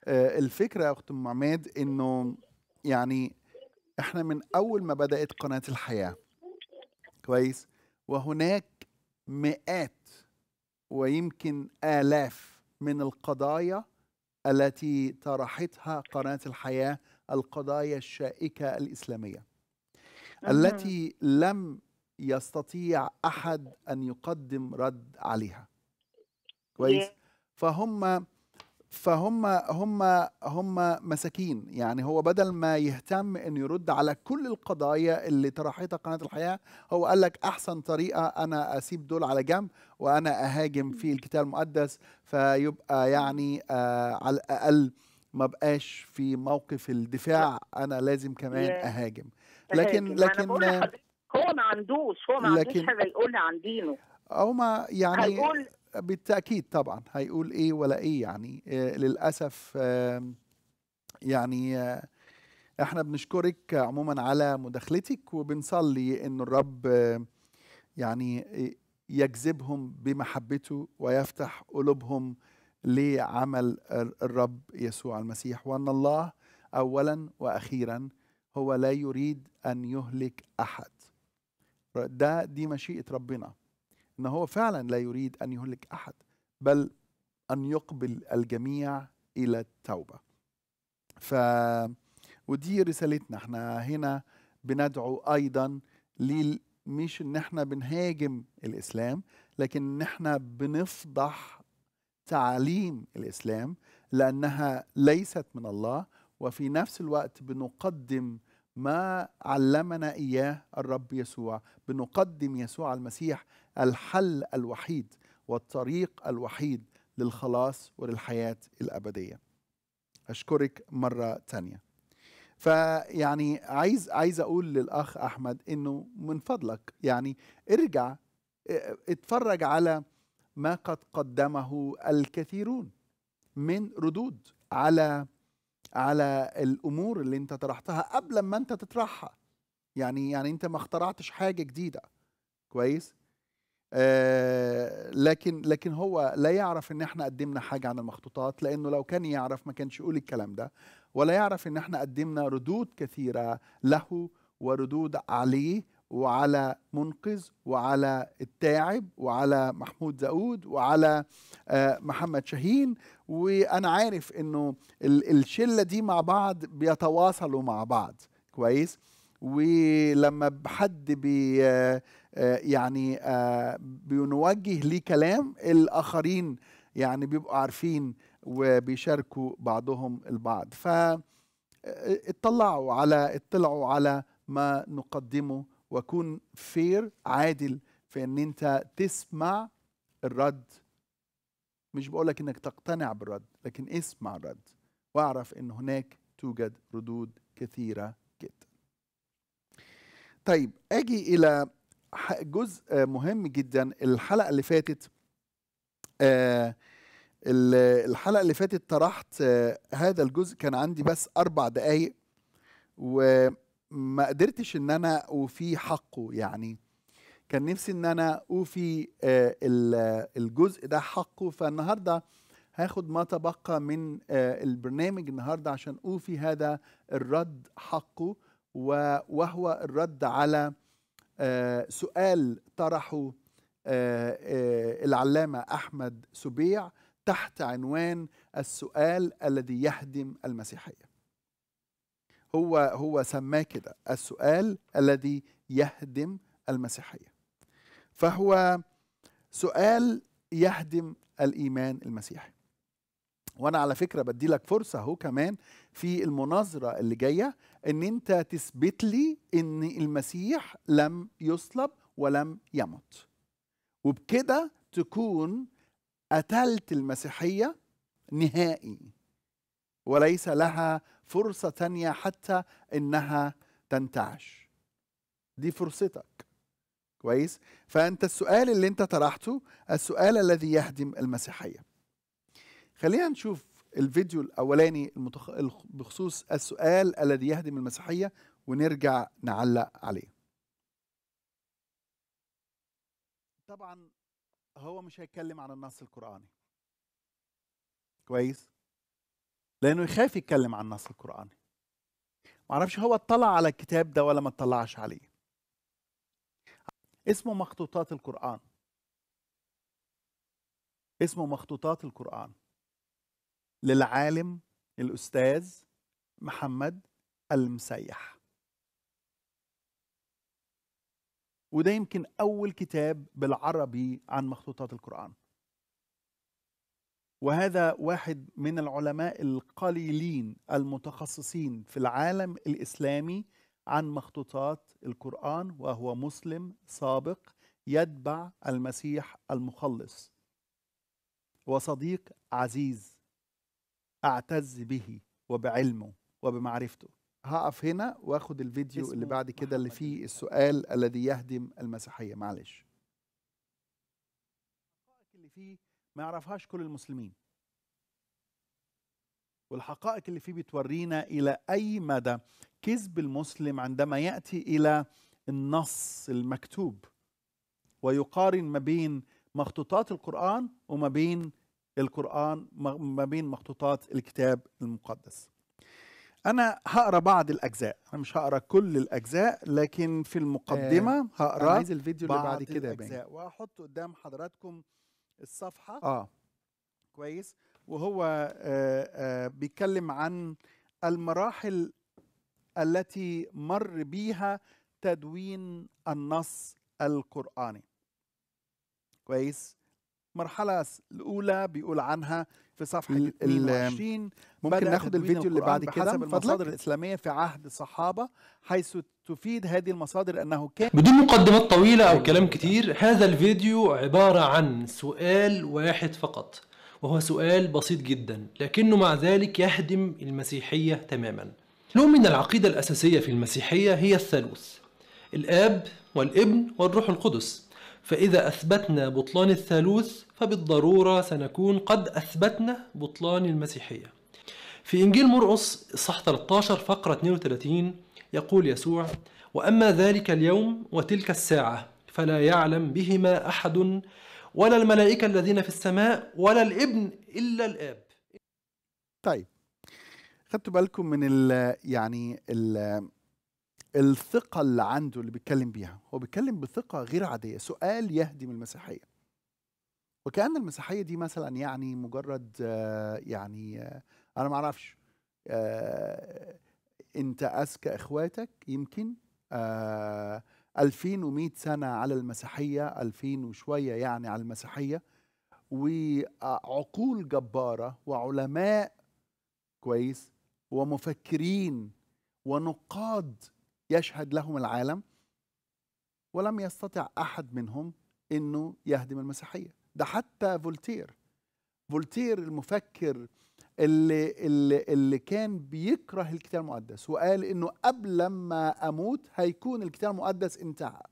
آه، الفكره يا اخت ام عماد انه يعني احنا من اول ما بدات قناه الحياه كويس وهناك مئات ويمكن الاف من القضايا التي طرحتها قناه الحياه القضايا الشائكه الاسلاميه التي لم يستطيع احد ان يقدم رد عليها كويس فهم فهم هم هم مساكين يعني هو بدل ما يهتم ان يرد على كل القضايا اللي طرحتها قناه الحياه هو قال لك احسن طريقه انا اسيب دول على جنب وانا اهاجم في الكتاب المقدس فيبقى يعني آه على الاقل ما بقاش في موقف الدفاع انا لازم كمان اهاجم لكن لكن هو ما عندوش هو ما عندوش حاجه يقول عن دينه او ما يعني هيقول بالتاكيد طبعا هيقول ايه ولا ايه يعني آه، للاسف يعني آه، احنا بنشكرك عموما على مداخلتك وبنصلي ان الرب آه، يعني يجذبهم بمحبته ويفتح قلوبهم لعمل الرب يسوع المسيح وان الله اولا واخيرا هو لا يريد ان يهلك احد ده دي مشيئه ربنا ان هو فعلا لا يريد ان يهلك احد بل ان يقبل الجميع الى التوبه ف ودي رسالتنا احنا هنا بندعو ايضا مش ان احنا بنهاجم الاسلام لكن ان احنا بنفضح تعاليم الاسلام لانها ليست من الله وفي نفس الوقت بنقدم ما علمنا اياه الرب يسوع بنقدم يسوع المسيح الحل الوحيد والطريق الوحيد للخلاص وللحياه الابديه اشكرك مره تانيه فيعني عايز عايز اقول للاخ احمد انه من فضلك يعني ارجع اه، اتفرج على ما قد قدمه الكثيرون من ردود على على الامور اللي انت طرحتها قبل ما انت تطرحها يعني يعني انت ما اخترعتش حاجه جديده كويس آه لكن لكن هو لا يعرف ان احنا قدمنا حاجه عن المخطوطات لانه لو كان يعرف ما كانش يقول الكلام ده ولا يعرف ان احنا قدمنا ردود كثيره له وردود عليه وعلى منقذ وعلى التاعب وعلى محمود زاود وعلى آه، محمد شاهين وانا عارف انه الشله دي مع بعض بيتواصلوا مع بعض كويس ولما حد بي آه، آه، يعني بنوجه ليه كلام الاخرين يعني بيبقوا عارفين وبيشاركوا بعضهم البعض ف اطلعوا على اطلعوا على ما نقدمه وكن فير عادل في ان انت تسمع الرد مش بقولك انك تقتنع بالرد لكن اسمع الرد واعرف ان هناك توجد ردود كثيره جدا طيب اجي الى جزء مهم جدا الحلقه اللي فاتت آه، الحلقه اللي فاتت طرحت آه، هذا الجزء كان عندي بس اربع دقايق و ما قدرتش ان انا اوفيه حقه يعني كان نفسي ان انا اوفي آه، الجزء ده حقه فالنهارده هاخد ما تبقى من آه، البرنامج النهارده عشان اوفي هذا الرد حقه وهو الرد على آه، سؤال طرحه العلامه احمد سبيع تحت عنوان السؤال الذي يهدم المسيحيه هو هو سماه كده السؤال الذي يهدم المسيحيه فهو سؤال يهدم الايمان المسيحي وانا على فكره بدي لك فرصه اهو كمان في المناظره اللي جايه ان انت تثبت لي ان المسيح لم يصلب ولم يمت وبكده تكون قتلت المسيحيه نهائي وليس لها فرصة تانية حتى إنها تنتعش دي فرصتك كويس فأنت السؤال اللي أنت طرحته السؤال الذي يهدم المسيحية خلينا نشوف الفيديو الأولاني المتخ... بخصوص السؤال الذي يهدم المسيحية ونرجع نعلق عليه طبعا هو مش هيتكلم عن النص القرآني كويس لانه يخاف يتكلم عن النص القراني ما اعرفش هو اطلع على الكتاب ده ولا ما اطلعش عليه اسمه مخطوطات القران اسمه مخطوطات القران للعالم الاستاذ محمد المسيح وده يمكن اول كتاب بالعربي عن مخطوطات القران وهذا واحد من العلماء القليلين المتخصصين في العالم الاسلامي عن مخطوطات القران وهو مسلم سابق يتبع المسيح المخلص وصديق عزيز اعتز به وبعلمه وبمعرفته هقف هنا واخد الفيديو اللي بعد كده اللي فيه السؤال الذي يهدم المسيحيه معلش اللي فيه ما يعرفهاش كل المسلمين والحقائق اللي فيه بتورينا الى اي مدى كذب المسلم عندما ياتي الى النص المكتوب ويقارن ما بين مخطوطات القران وما بين القران ما بين مخطوطات الكتاب المقدس انا هقرا بعض الاجزاء انا مش هقرا كل الاجزاء لكن في المقدمه آه، هقرا آه عايز الفيديو اللي بعد كده واحط قدام حضراتكم الصفحه اه كويس وهو آآ آه، آآ آه، بيتكلم عن المراحل التي مر بيها تدوين النص القرآني كويس المرحله الاولى بيقول عنها في صفحه 22 ممكن ناخد الفيديو اللي بعد كده بحسب المصادر الاسلاميه في عهد الصحابه حيث تفيد هذه المصادر انه كان بدون مقدمات طويله او كلام كتير هذا الفيديو عباره عن سؤال واحد فقط وهو سؤال بسيط جدا لكنه مع ذلك يهدم المسيحيه تماما نؤمن العقيده الاساسيه في المسيحيه هي الثالوث الاب والابن والروح القدس فإذا أثبتنا بطلان الثالوث فبالضرورة سنكون قد أثبتنا بطلان المسيحية في إنجيل مرقس صح 13 فقرة 32 يقول يسوع وأما ذلك اليوم وتلك الساعة فلا يعلم بهما أحد ولا الملائكة الذين في السماء ولا الابن إلا الآب طيب خدتوا بالكم من الـ يعني الـ الثقة اللي عنده اللي بيتكلم بيها هو بيتكلم بثقة غير عادية سؤال يهدم المسيحية وكأن المسيحية دي مثلا يعني مجرد آه، يعني آه، أنا معرفش آه، أنت أذكى إخواتك يمكن 2100 سنة على المسيحية 2000 وشوية يعني على المسيحية وعقول جبارة وعلماء كويس ومفكرين ونقاد يشهد لهم العالم ولم يستطع احد منهم انه يهدم المسيحيه ده حتى فولتير فولتير المفكر اللي اللي اللي كان بيكره الكتاب المقدس وقال انه قبل ما اموت هيكون الكتاب المقدس انتهى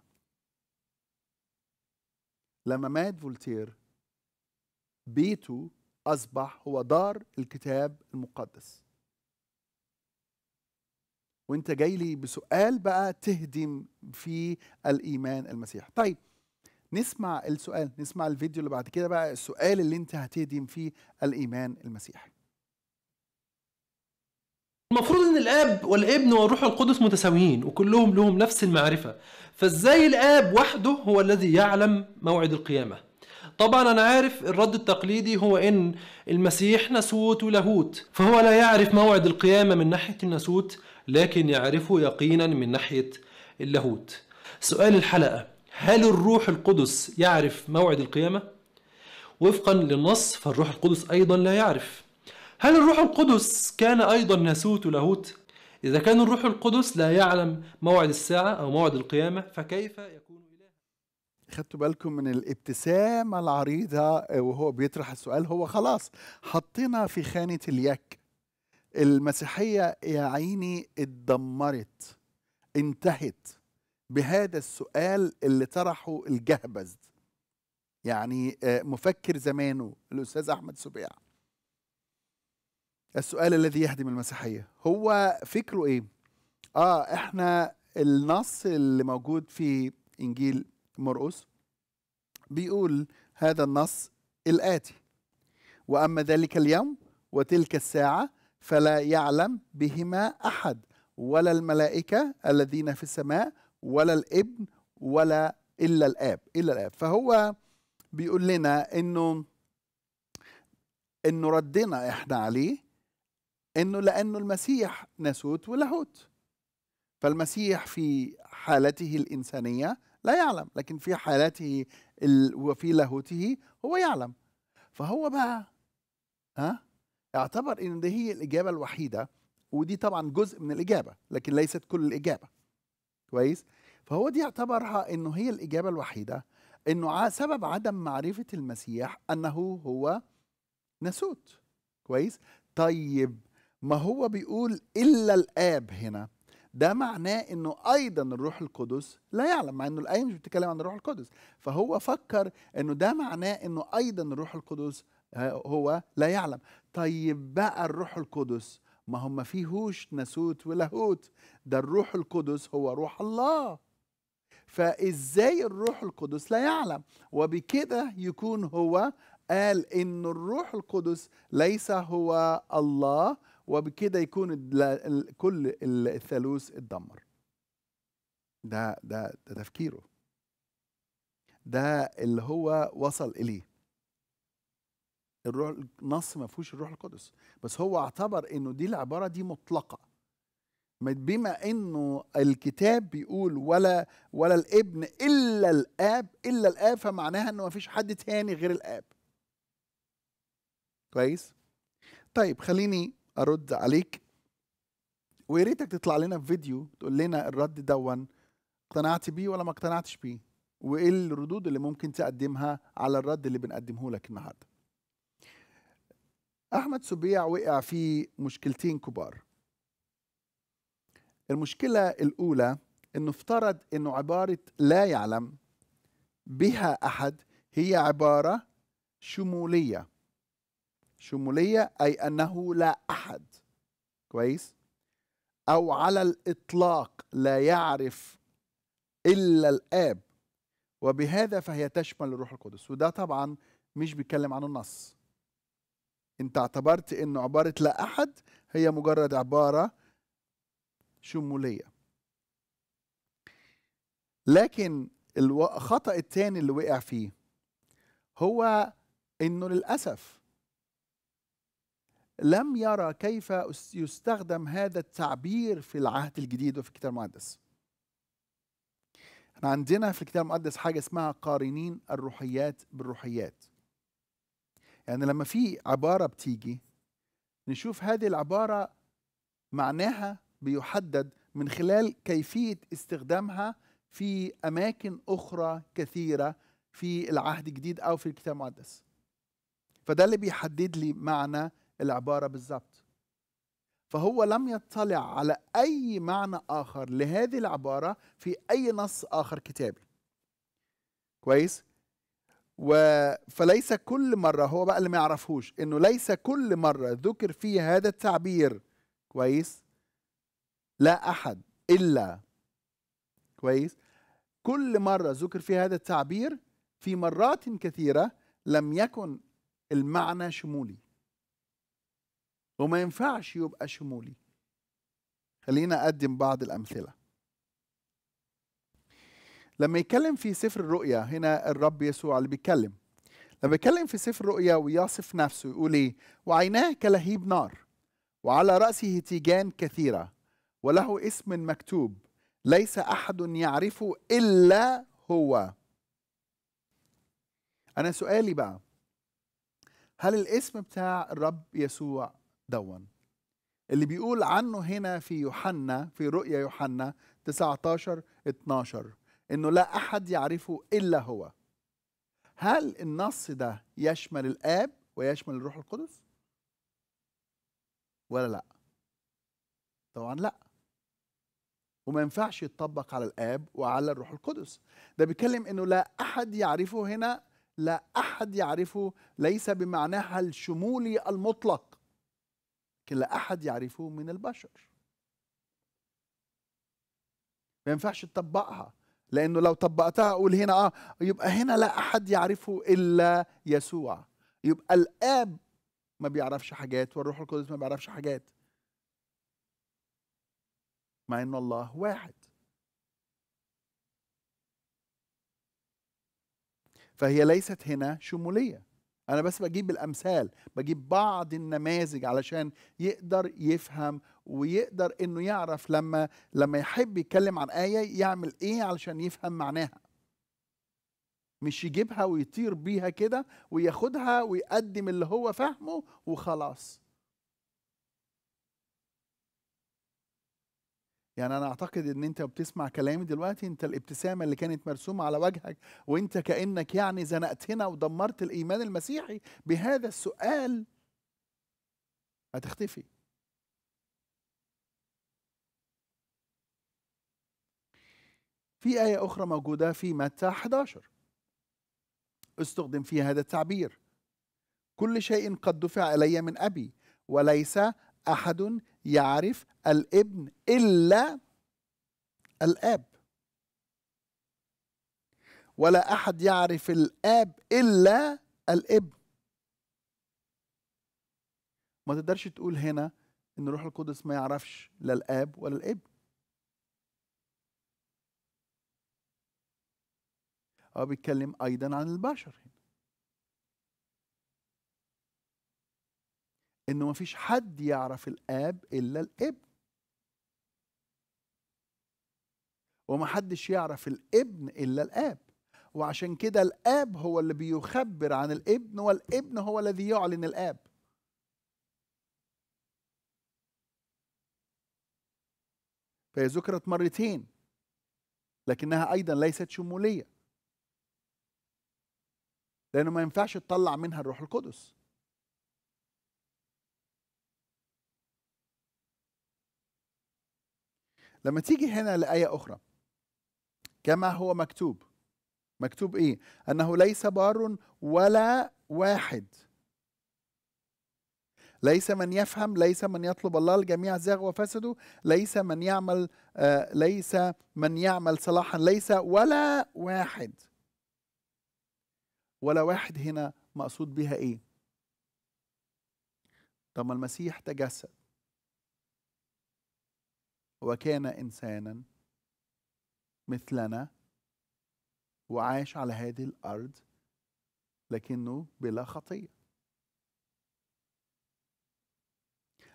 لما مات فولتير بيته اصبح هو دار الكتاب المقدس وانت جاي لي بسؤال بقى تهدم في الايمان المسيحي طيب نسمع السؤال نسمع الفيديو اللي بعد كده بقى السؤال اللي انت هتهدم فيه الايمان المسيحي المفروض ان الاب والابن والروح القدس متساويين وكلهم لهم نفس المعرفه فازاي الاب وحده هو الذي يعلم موعد القيامه طبعا انا عارف الرد التقليدي هو ان المسيح نسوت ولاهوت فهو لا يعرف موعد القيامه من ناحيه النسوت لكن يعرفه يقينا من ناحية اللاهوت سؤال الحلقة هل الروح القدس يعرف موعد القيامة؟ وفقا للنص فالروح القدس أيضا لا يعرف هل الروح القدس كان أيضا ناسوت ولاهوت؟ إذا كان الروح القدس لا يعلم موعد الساعة أو موعد القيامة فكيف يكون اله؟ خدتوا بالكم من الابتسامة العريضة آه، وهو بيطرح السؤال هو خلاص حطينا في خانة اليك المسيحيه يا عيني اتدمرت انتهت بهذا السؤال اللي طرحه الجهبذ يعني آه، مفكر زمانه الاستاذ احمد سبيع السؤال الذي يهدم المسيحيه هو فكره ايه اه احنا النص اللي موجود في انجيل مرقس بيقول هذا النص الاتي واما ذلك اليوم وتلك الساعه فلا يعلم بهما احد ولا الملائكه الذين في السماء ولا الابن ولا الا الاب الا الاب فهو بيقول لنا انه انه ردنا احنا عليه انه لانه المسيح ناسوت ولاهوت فالمسيح في حالته الانسانيه لا يعلم لكن في حالته وفي لاهوته هو يعلم فهو بقى ها اعتبر ان دي هي الاجابه الوحيده ودي طبعا جزء من الاجابه لكن ليست كل الاجابه كويس فهو دي اعتبرها انه هي الاجابه الوحيده انه سبب عدم معرفه المسيح انه هو ناسوت كويس طيب ما هو بيقول الا الاب هنا ده معناه انه ايضا الروح القدس لا يعلم مع انه الايه مش بتتكلم عن الروح القدس فهو فكر انه ده معناه انه ايضا الروح القدس آه، هو لا يعلم طيب بقى الروح القدس ما هم فيهوش ناسوت ولاهوت ده الروح القدس هو روح الله فازاي الروح القدس لا يعلم وبكده يكون هو قال ان الروح القدس ليس هو الله وبكده يكون كل الثالوث اتدمر ده ده ده تفكيره ده اللي هو وصل اليه الروح النص ما فيهوش الروح القدس بس هو اعتبر انه دي العباره دي مطلقه بما انه الكتاب بيقول ولا ولا الابن الا الاب الا الاب فمعناها انه ما فيش حد تاني غير الاب كويس طيب خليني ارد عليك ويا ريتك تطلع لنا في فيديو تقول لنا الرد دون اقتنعت بيه ولا ما اقتنعتش بيه وايه الردود اللي ممكن تقدمها على الرد اللي بنقدمه لك النهارده أحمد سبيع وقع في مشكلتين كبار المشكلة الأولى أنه افترض أنه عبارة لا يعلم بها أحد هي عبارة شمولية شمولية أي أنه لا أحد كويس أو على الإطلاق لا يعرف إلا الآب وبهذا فهي تشمل الروح القدس وده طبعا مش بيتكلم عن النص انت اعتبرت انه عبارة لا احد هي مجرد عبارة شمولية لكن الخطأ التاني اللي وقع فيه هو انه للأسف لم يرى كيف يستخدم هذا التعبير في العهد الجديد وفي الكتاب المقدس احنا عندنا في الكتاب المقدس حاجة اسمها قارنين الروحيات بالروحيات يعني لما في عبارة بتيجي نشوف هذه العبارة معناها بيحدد من خلال كيفية استخدامها في أماكن أخرى كثيرة في العهد الجديد أو في الكتاب المقدس فده اللي بيحدد لي معنى العبارة بالظبط فهو لم يطلع على أي معنى آخر لهذه العبارة في أي نص آخر كتابي كويس و فليس كل مرة هو بقى اللي ما يعرفهوش انه ليس كل مرة ذكر فيه هذا التعبير كويس لا احد الا كويس كل مرة ذكر فيها هذا التعبير في مرات كثيرة لم يكن المعنى شمولي وما ينفعش يبقى شمولي خلينا أقدم بعض الأمثلة لما يتكلم في سفر الرؤيا هنا الرب يسوع اللي بيتكلم لما يتكلم في سفر الرؤيا ويصف نفسه يقول ايه وعيناه كلهيب نار وعلى رأسه تيجان كثيرة وله اسم مكتوب ليس أحد يعرفه إلا هو أنا سؤالي بقى هل الاسم بتاع الرب يسوع دون اللي بيقول عنه هنا في يوحنا في رؤيا يوحنا 19 12 انه لا احد يعرفه الا هو هل النص ده يشمل الاب ويشمل الروح القدس ولا لا طبعا لا وما ينفعش يتطبق على الاب وعلى الروح القدس ده بيتكلم انه لا احد يعرفه هنا لا احد يعرفه ليس بمعناها الشمولي المطلق لكن لا احد يعرفه من البشر ما ينفعش تطبقها لانه لو طبقتها اقول هنا اه يبقى هنا لا احد يعرفه الا يسوع يبقى الاب ما بيعرفش حاجات والروح القدس ما بيعرفش حاجات مع ان الله واحد فهي ليست هنا شموليه انا بس بجيب الامثال بجيب بعض النماذج علشان يقدر يفهم ويقدر انه يعرف لما لما يحب يتكلم عن ايه يعمل ايه علشان يفهم معناها مش يجيبها ويطير بيها كده وياخدها ويقدم اللي هو فاهمه وخلاص يعني انا اعتقد ان انت بتسمع كلامي دلوقتي انت الابتسامه اللي كانت مرسومه على وجهك وانت كانك يعني زنقتنا ودمرت الايمان المسيحي بهذا السؤال هتختفي في آية أخرى موجودة في متى 11 استخدم فيها هذا التعبير كل شيء قد دفع إلي من أبي وليس أحد يعرف الابن إلا الآب ولا أحد يعرف الآب إلا الابن ما تقدرش تقول هنا إن الروح القدس ما يعرفش لا الآب ولا الابن هو بيتكلم أيضا عن البشر هنا إنه ما فيش حد يعرف الآب إلا الابن ومحدش يعرف الابن إلا الآب وعشان كده الآب هو اللي بيخبر عن الابن والابن هو الذي يعلن الآب فهي ذكرت مرتين لكنها أيضا ليست شمولية لأنه ما ينفعش تطلع منها الروح القدس لما تيجي هنا لآية أخرى كما هو مكتوب مكتوب ايه انه ليس بار ولا واحد ليس من يفهم ليس من يطلب الله الجميع زاغ وفسدوا ليس من يعمل آه ليس من يعمل صلاحا ليس ولا واحد ولا واحد هنا مقصود بها ايه طب المسيح تجسد وكان انسانا مثلنا وعاش على هذه الارض لكنه بلا خطيه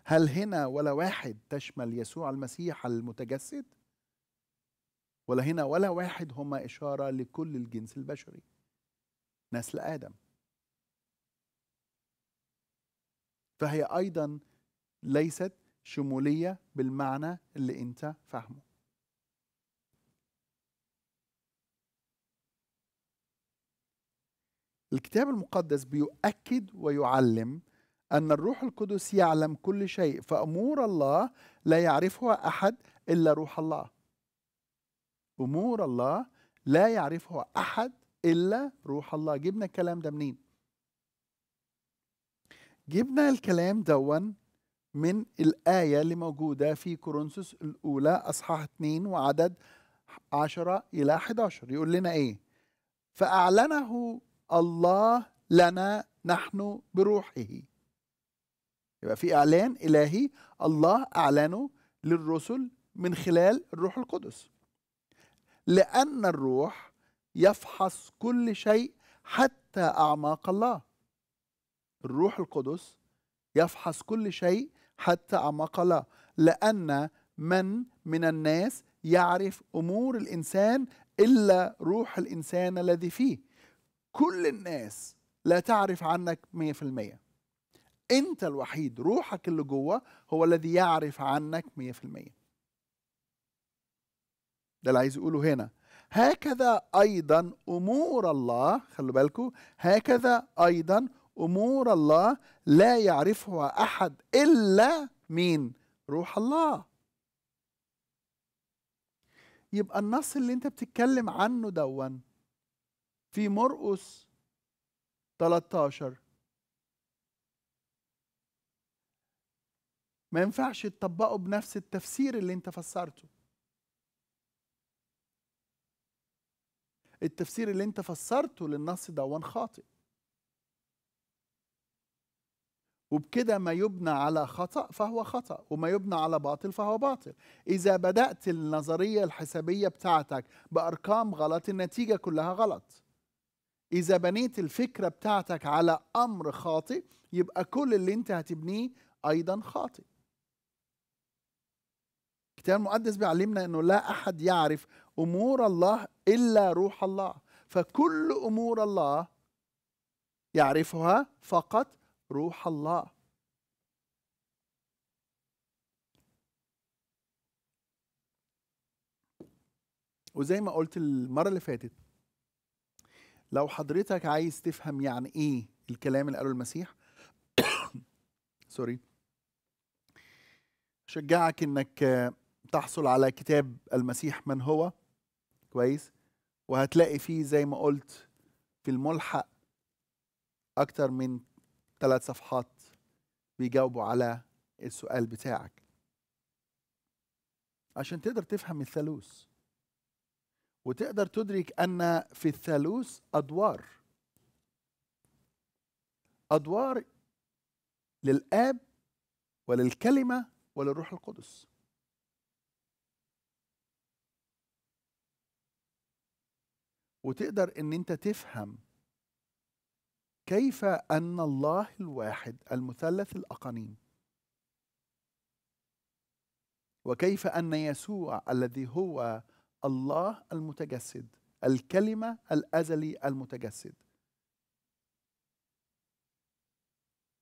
هل هنا ولا واحد تشمل يسوع المسيح المتجسد ولا هنا ولا واحد هما اشاره لكل الجنس البشري نسل ادم فهي ايضا ليست شموليه بالمعنى اللي انت فاهمه الكتاب المقدس بيؤكد ويعلم أن الروح القدس يعلم كل شيء فأمور الله لا يعرفها أحد إلا روح الله أمور الله لا يعرفها أحد إلا روح الله جبنا الكلام ده منين جبنا الكلام دون من الآية اللي موجودة في كورنثوس الأولى أصحاح 2 وعدد 10 إلى 11 يقول لنا إيه فأعلنه الله لنا نحن بروحه يبقى في اعلان الهي الله اعلنه للرسل من خلال الروح القدس لان الروح يفحص كل شيء حتى اعماق الله الروح القدس يفحص كل شيء حتى اعماق الله لان من من الناس يعرف امور الانسان الا روح الانسان الذي فيه كل الناس لا تعرف عنك 100% انت الوحيد روحك اللي جوه هو الذي يعرف عنك 100% ده اللي عايز يقوله هنا هكذا ايضا امور الله خلوا بالكم هكذا ايضا امور الله لا يعرفها احد الا مين روح الله يبقى النص اللي انت بتتكلم عنه دون في مرقس 13 ما ينفعش تطبقه بنفس التفسير اللي انت فسرته التفسير اللي انت فسرته للنص وان خاطئ وبكده ما يبنى على خطأ فهو خطأ وما يبنى على باطل فهو باطل إذا بدأت النظرية الحسابية بتاعتك بأرقام غلط النتيجة كلها غلط إذا بنيت الفكرة بتاعتك على أمر خاطئ يبقى كل اللي أنت هتبنيه أيضا خاطئ الكتاب المقدس بيعلمنا أنه لا أحد يعرف أمور الله إلا روح الله فكل أمور الله يعرفها فقط روح الله وزي ما قلت المرة اللي فاتت لو حضرتك عايز تفهم يعني ايه الكلام اللي قاله المسيح سوري شجعك انك تحصل على كتاب المسيح من هو كويس وهتلاقي فيه زي ما قلت في الملحق اكتر من ثلاث صفحات بيجاوبوا على السؤال بتاعك عشان تقدر تفهم الثالوث وتقدر تدرك أن في الثالوث أدوار أدوار للآب وللكلمة وللروح القدس وتقدر ان انت تفهم كيف ان الله الواحد المثلث الاقانيم وكيف ان يسوع الذي هو الله المتجسد الكلمة الأزلي المتجسد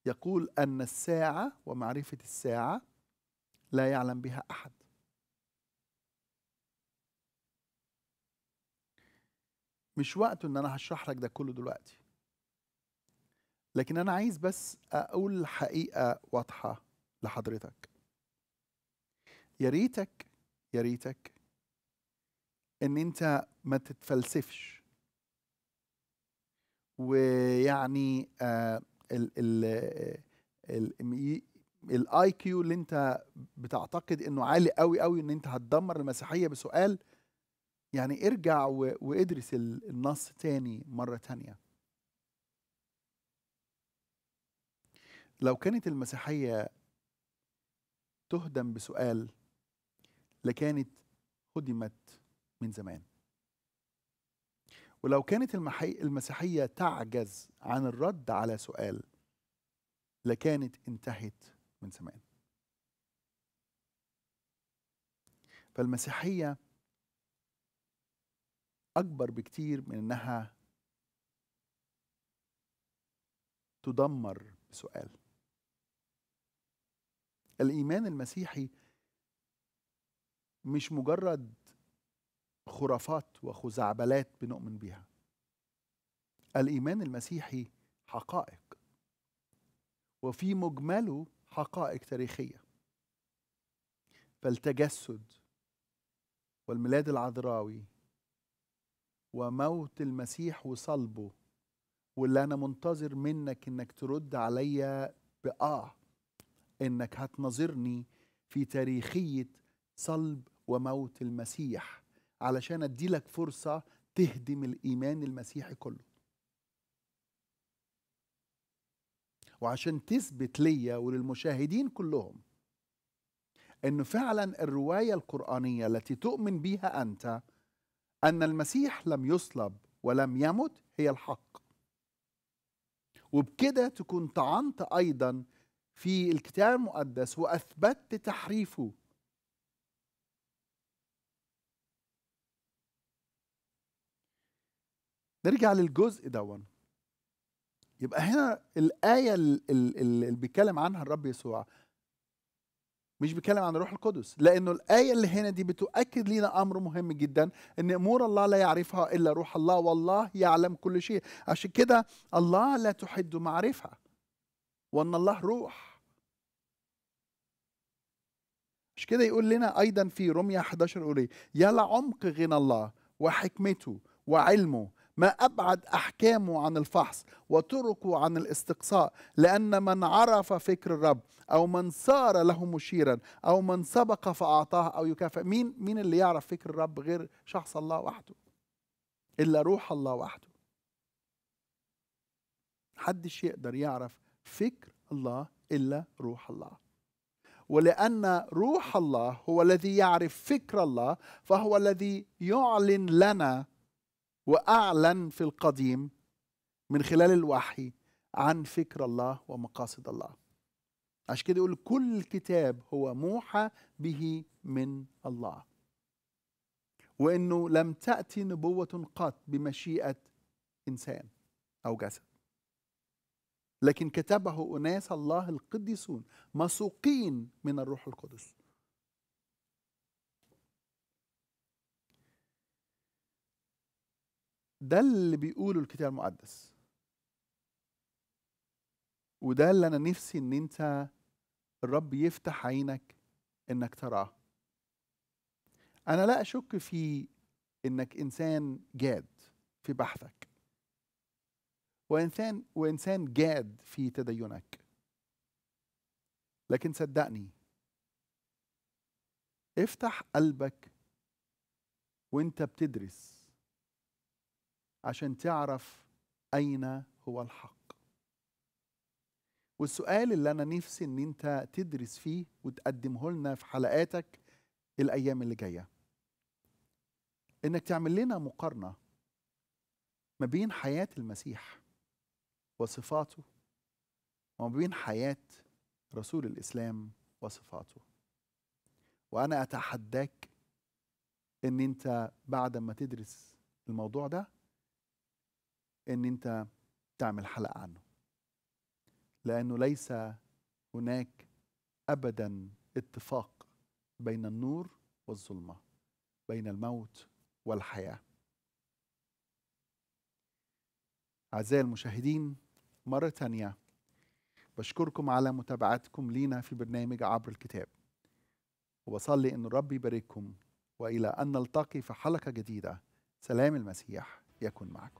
يقول أن الساعة ومعرفة الساعة لا يعلم بها أحد مش وقت ان انا هشرح لك ده كله دلوقتي لكن انا عايز بس اقول حقيقه واضحه لحضرتك يا ريتك يا ريتك ان انت ما تتفلسفش ويعني آه، ال ال آه، الاي كيو اللي انت بتعتقد انه عالي قوي قوي ان انت هتدمر المسيحيه بسؤال يعني ارجع وادرس النص تاني مره تانيه لو كانت المسيحيه تهدم بسؤال لكانت هدمت من زمان ولو كانت المسيحية تعجز عن الرد على سؤال لكانت انتهت من زمان فالمسيحية أكبر بكتير من إنها تدمر بسؤال الإيمان المسيحي مش مجرد خرافات وخزعبلات بنؤمن بيها الإيمان المسيحي حقائق وفي مجمله حقائق تاريخية فالتجسد والميلاد العذراوي وموت المسيح وصلبه واللي أنا منتظر منك إنك ترد عليا بآه إنك هتناظرني في تاريخية صلب وموت المسيح علشان اديلك فرصه تهدم الايمان المسيحي كله وعشان تثبت ليا وللمشاهدين كلهم انه فعلا الروايه القرانيه التي تؤمن بها انت ان المسيح لم يصلب ولم يمت هي الحق وبكده تكون طعنت ايضا في الكتاب المقدس واثبتت تحريفه نرجع للجزء دون يبقى هنا الآية اللي بيتكلم عنها الرب يسوع مش بيتكلم عن الروح القدس لأنه الآية اللي هنا دي بتؤكد لينا أمر مهم جدا أن أمور الله لا يعرفها إلا روح الله والله يعلم كل شيء عشان كده الله لا تحد معرفة وأن الله روح مش كده يقول لنا أيضا في رمية 11 قولي إيه؟ يا لعمق غنى الله وحكمته وعلمه ما أبعد أحكامه عن الفحص وطرقه عن الاستقصاء لأن من عرف فكر الرب أو من صار له مشيرا أو من سبق فأعطاه أو يكافئ مين مين اللي يعرف فكر الرب غير شخص الله وحده إلا روح الله وحده محدش يقدر يعرف فكر الله إلا روح الله ولأن روح الله هو الذي يعرف فكر الله فهو الذي يعلن لنا واعلن في القديم من خلال الوحي عن فكر الله ومقاصد الله عشان كده يقول كل كتاب هو موحى به من الله وانه لم تاتي نبوه قط بمشيئه انسان او جسد لكن كتبه اناس الله القديسون مسوقين من الروح القدس ده اللي بيقوله الكتاب المقدس وده اللي انا نفسي ان انت الرب يفتح عينك انك تراه انا لا اشك في انك انسان جاد في بحثك وانسان وانسان جاد في تدينك لكن صدقني افتح قلبك وانت بتدرس عشان تعرف أين هو الحق والسؤال اللي أنا نفسي إن أنت تدرس فيه وتقدمه لنا في حلقاتك الأيام اللي جاية إنك تعمل لنا مقارنة ما بين حياة المسيح وصفاته وما بين حياة رسول الإسلام وصفاته وأنا أتحداك إن أنت بعد ما تدرس الموضوع ده ان انت تعمل حلقه عنه لانه ليس هناك ابدا اتفاق بين النور والظلمه بين الموت والحياه اعزائي المشاهدين مره ثانيه بشكركم على متابعتكم لينا في برنامج عبر الكتاب وبصلي ان الرب يبارككم والى ان نلتقي في حلقه جديده سلام المسيح يكن معكم